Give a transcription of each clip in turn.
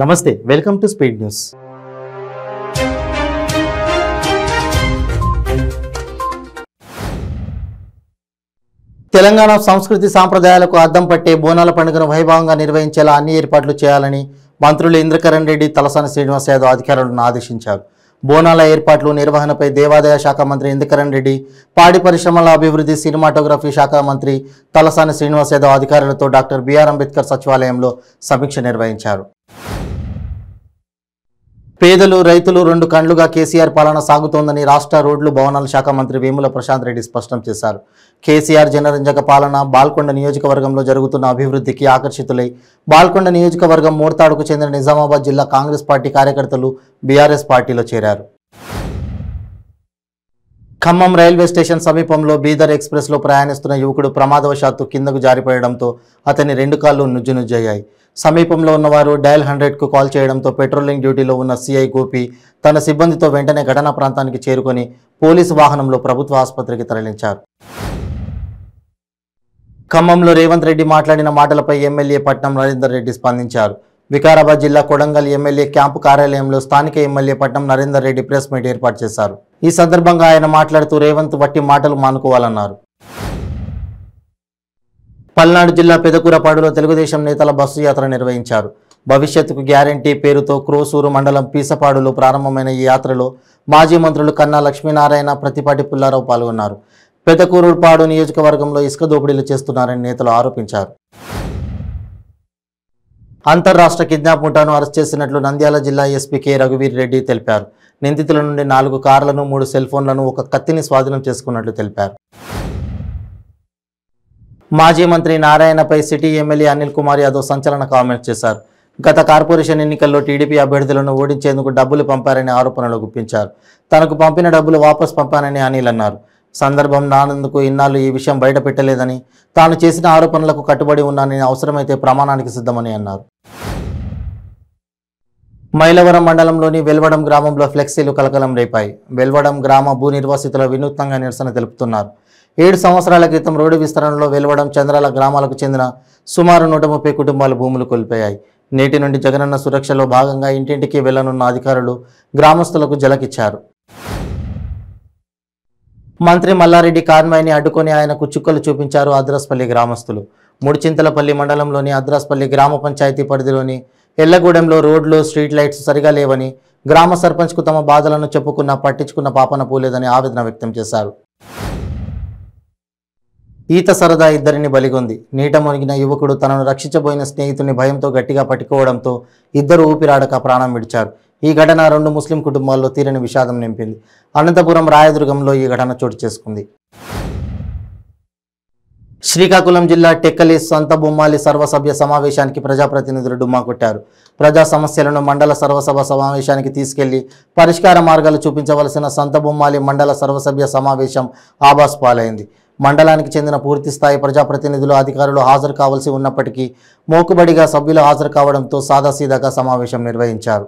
నమస్తే welcome to speed news Telangana సంస్కృతి సాంప్రదాయాలకు అద్దం పట్టే బోనాల పండుగను వైభవంగా నిర్వహించేలా అన్ని ఏర్పాట్లు చేయాలని మంత్రులు ఇంద్రకరణ్ రెడ్డి తలసాని శ్రీనివాస్ యాదవ్ అధికారులను ఆదేశించారు బోనాల ఏర్పాట్లు నిర్వహణపై దేవాదాయ శాఖ మంత్రి ఇంద్రకరణ్ రెడ్డి పాడి పరిశ్రమల అభివృద్ధి సినిమాటోగ్రఫీ శాఖ మంత్రి తలసాని శ్రీనివాస్ యాదవ్ అధికారులతో డాక్టర్ బిఆర్ అంబేద్కర్ సచివాలయంలో సమీక్ష నిర్వహించారు పేదలు రైతులు రెండు కండ్లుగా కేసీఆర్ పాలన సాగుతోందని రాష్ట్ర రోడ్లు భవనాల శాఖ మంత్రి వేముల ప్రశాంత్ రెడ్డి స్పష్టం చేశారు కేసీఆర్ జనరంజక పాలన బాల్కొండ నియోజకవర్గంలో జరుగుతున్న అభివృద్ధికి ఆకర్షితులై బాల్కొండ నియోజకవర్గం మోర్తాడుకు చెందిన నిజామాబాద్ జిల్లా కాంగ్రెస్ పార్టీ కార్యకర్తలు బీఆర్ఎస్ పార్టీలో చేరారు ఖమ్మం రైల్వే స్టేషన్ సమీపంలో బీదర్ ఎక్స్ప్రెస్లో ప్రయాణిస్తున్న యువకుడు ప్రమాదవశాత్తు కిందకు జారిపోయడంతో అతని రెండు కాళ్ళు నుజ్జు నుజ్జయ్యాయి సమీపంలో ఉన్నవారు డయల్ హండ్రెడ్కు కాల్ చేయడంతో పెట్రోలింగ్ డ్యూటీలో ఉన్న సిఐ గోపి తన సిబ్బందితో వెంటనే ఘటనా ప్రాంతానికి చేరుకొని పోలీసు వాహనంలో ప్రభుత్వ ఆసుపత్రికి తరలించారు ఖమ్మంలో రేవంత్ రెడ్డి మాట్లాడిన మాటలపై ఎమ్మెల్యే పట్నం నరేందర్ రెడ్డి స్పందించారు వికారాబాద్ జిల్లా కొడంగల్ ఎమ్మెల్యే క్యాంపు కార్యాలయంలో స్థానిక ఎమ్మెల్యే పట్నం నరేందర్ రెడ్డి ప్రెస్ మీట్ ఏర్పాటు చేశారు ఈ సందర్భంగా ఆయన మాట్లాడుతూ రేవంత్ వట్టి మాటలు మానుకోవాలన్నారు పల్నాడు జిల్లా పెదకూరపాడులో తెలుగుదేశం నేతల బస్సు యాత్ర నిర్వహించారు భవిష్యత్తుకు గ్యారంటీ పేరుతో క్రోసూరు మండలం పీసపాడులో ప్రారంభమైన ఈ యాత్రలో మాజీ మంత్రులు కన్నా లక్ష్మీనారాయణ ప్రతిపాటి పుల్లారావు పాల్గొన్నారు పెదకూరుపాడు నియోజకవర్గంలో ఇసుక దోపిడీలు చేస్తున్నారని నేతలు ఆరోపించారు అంతర్రాష్ట్ర కిడ్నాప్ ముఠాను అరెస్ట్ చేసినట్లు నంద్యాల జిల్లా ఎస్పీ కె రఘువీర్ రెడ్డి తెలిపారు నిందితుల నుండి నాలుగు కార్లను మూడు సెల్ ఫోన్లను ఒక కత్తిని స్వాధీనం చేసుకున్నట్లు తెలిపారు మాజీ మంత్రి నారాయణపై సిటీ ఎమ్మెల్యే అనిల్ కుమార్ యాదవ్ సంచలన కామెంట్ చేశారు గత కార్పొరేషన్ ఎన్నికల్లో టీడీపీ అభ్యర్థులను ఓడించేందుకు డబ్బులు పంపారని ఆరోపణలు గుప్పించారు తనకు పంపిన డబ్బులు వాపస్ పంపానని అనిల్ అన్నారు సందర్భం నానందుకు ఇన్నాళ్ళు ఈ విషయం బయట పెట్టలేదని తాను చేసిన ఆరోపణలకు కట్టుబడి ఉన్నానని అవసరమైతే ప్రమాణానికి సిద్ధమని అన్నారు మైలవరం మండలంలోని వెల్వడం గ్రామంలో ఫ్లెక్సీలు కలకలం రేపాయి వెల్వడం గ్రామ భూ నిర్వాసితులు వినూత్నంగా నిరసన తెలుపుతున్నారు ఏడు సంవత్సరాల క్రితం రోడ్డు విస్తరణలో వెల్వడం చంద్రాల గ్రామాలకు చెందిన సుమారు నూట ముప్పై కుటుంబాలు భూములు కోల్పోయాయి నేటి నుండి జగనన్న సురక్షలో భాగంగా ఇంటింటికి వెళ్లనున్న అధికారులు గ్రామస్తులకు జలకిచ్చారు మంత్రి మల్లారెడ్డి కాన్వాయ్ని అడ్డుకొని ఆయనకు చుక్కలు చూపించారు అద్రాస్పల్లి గ్రామస్తులు ముడిచింతలపల్లి మండలంలోని అద్రాస్పల్లి గ్రామ పంచాయతీ పరిధిలోని ఎల్లగూడెంలో రోడ్లు స్ట్రీట్ లైట్స్ సరిగా లేవని గ్రామ సర్పంచ్కు తమ బాధలను చెప్పుకున్న పట్టించుకున్న పాపన పోలేదని ఆవేదన వ్యక్తం చేశారు ఈత సరదా ఇద్దరిని బలిగొంది నీట మునిగిన యువకుడు తనను రక్షించబోయిన స్నేహితుని భయంతో గట్టిగా పట్టుకోవడంతో ఇద్దరు ఊపిరాడక ప్రాణం విడిచారు ఈ ఘటన రెండు ముస్లిం కుటుంబాల్లో తీరని విషాదం నింపింది అనంతపురం రాయదుర్గంలో ఈ ఘటన చోటు చేసుకుంది శ్రీకాకుళం జిల్లా టెక్కలి సొంత బొమ్మాలి సర్వసభ్య సమావేశానికి ప్రజాప్రతినిధులు డుమ్మా కొట్టారు ప్రజా సమస్యలను మండల సర్వసభ సమావేశానికి తీసుకెళ్లి పరిష్కార మార్గాలు చూపించవలసిన సొంత బొమ్మాలి మండల సర్వసభ్య సమావేశం ఆభాస్ పాలైంది మండలానికి చెందిన పూర్తిస్థాయి ప్రజాప్రతినిధులు అధికారులు హాజరు కావాల్సి ఉన్నప్పటికీ మోకుబడిగా సభ్యులు హాజరు కావడంతో సాదాసీదాగా సమావేశం నిర్వహించారు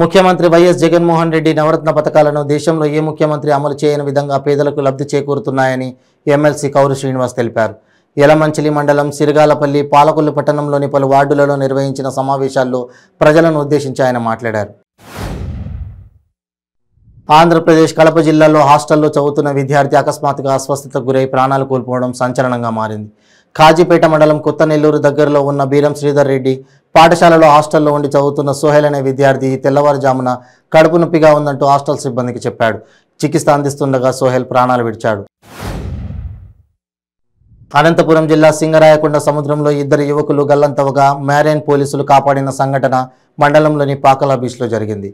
ముఖ్యమంత్రి వైఎస్ జగన్మోహన్ రెడ్డి నవరత్న పథకాలను దేశంలో ఏ ముఖ్యమంత్రి అమలు చేయని విధంగా పేదలకు లబ్ధి చేకూరుతున్నాయని ఎమ్మెల్సీ కౌరు శ్రీనివాస్ తెలిపారు ఎలమంచిలి మండలం సిరిగాలపల్లి పాలకొల్లు పట్టణంలోని పలు వార్డులలో నిర్వహించిన సమావేశాల్లో ప్రజలను ఉద్దేశించి ఆయన మాట్లాడారు ఆంధ్రప్రదేశ్ కడప జిల్లాలో హాస్టల్లో చదువుతున్న విద్యార్థి అకస్మాత్తుగా అస్వస్థతకు గురై ప్రాణాలు కోల్పోవడం సంచలనంగా మారింది కాజీపేట మండలం కొత్త నెల్లూరు దగ్గరలో ఉన్న బీరం శ్రీధర్ రెడ్డి పాఠశాలలో హాస్టల్లో ఉండి చదువుతున్న సోహెల్ అనే విద్యార్థి తెల్లవారుజామున కడుపు నొప్పిగా ఉందంటూ హాస్టల్ సిబ్బందికి చెప్పాడు చికిత్స అందిస్తుండగా సోహెల్ ప్రాణాలు విడిచాడు అనంతపురం జిల్లా సింగరాయకొండ సముద్రంలో ఇద్దరు యువకులు గల్లంతవగా మ్యారైన్ పోలీసులు కాపాడిన సంఘటన మండలంలోని పాకల బీచ్లో జరిగింది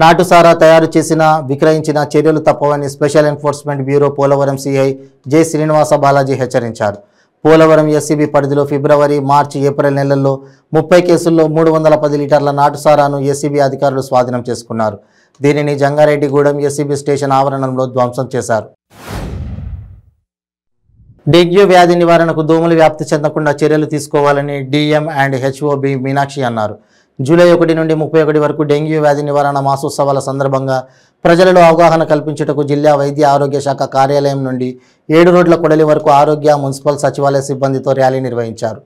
నాటుసారా తయారు చేసిన విక్రయించిన చర్యలు తప్పవని special enforcement bureau Polavaram CI J Srinivasa Balaji హెచ్చరించారు పోలవరం ఎస్సీబీ పరిధిలో ఫిబ్రవరి మార్చి ఏప్రిల్ నెలల్లో ముప్పై కేసుల్లో మూడు వందల పది లీటర్ల నాటుసారాను ఎస్సీబీ అధికారులు స్వాధీనం చేసుకున్నారు దీనిని జంగారెడ్డిగూడెం ఎస్సీబీ స్టేషన్ ఆవరణంలో ధ్వంసం చేశారు డెంగ్యూ వ్యాధి నివారణకు దోమలు వ్యాప్తి చెందకుండా చర్యలు తీసుకోవాలని డిఎం అండ్ హెచ్ఓబి మీనాక్షి అన్నారు జూలై ఒకటి నుండి ముప్పై ఒకటి వరకు డెంగ్యూ వ్యాధి నివారణ మాసోత్సవాల సందర్భంగా ప్రజలలో అవగాహన కల్పించుటకు జిల్లా వైద్య ఆరోగ్య శాఖ కార్యాలయం నుండి ఏడు రోడ్ల కొడలి వరకు ఆరోగ్య మున్సిపల్ సచివాలయ సిబ్బందితో ర్యాలీ నిర్వహించారు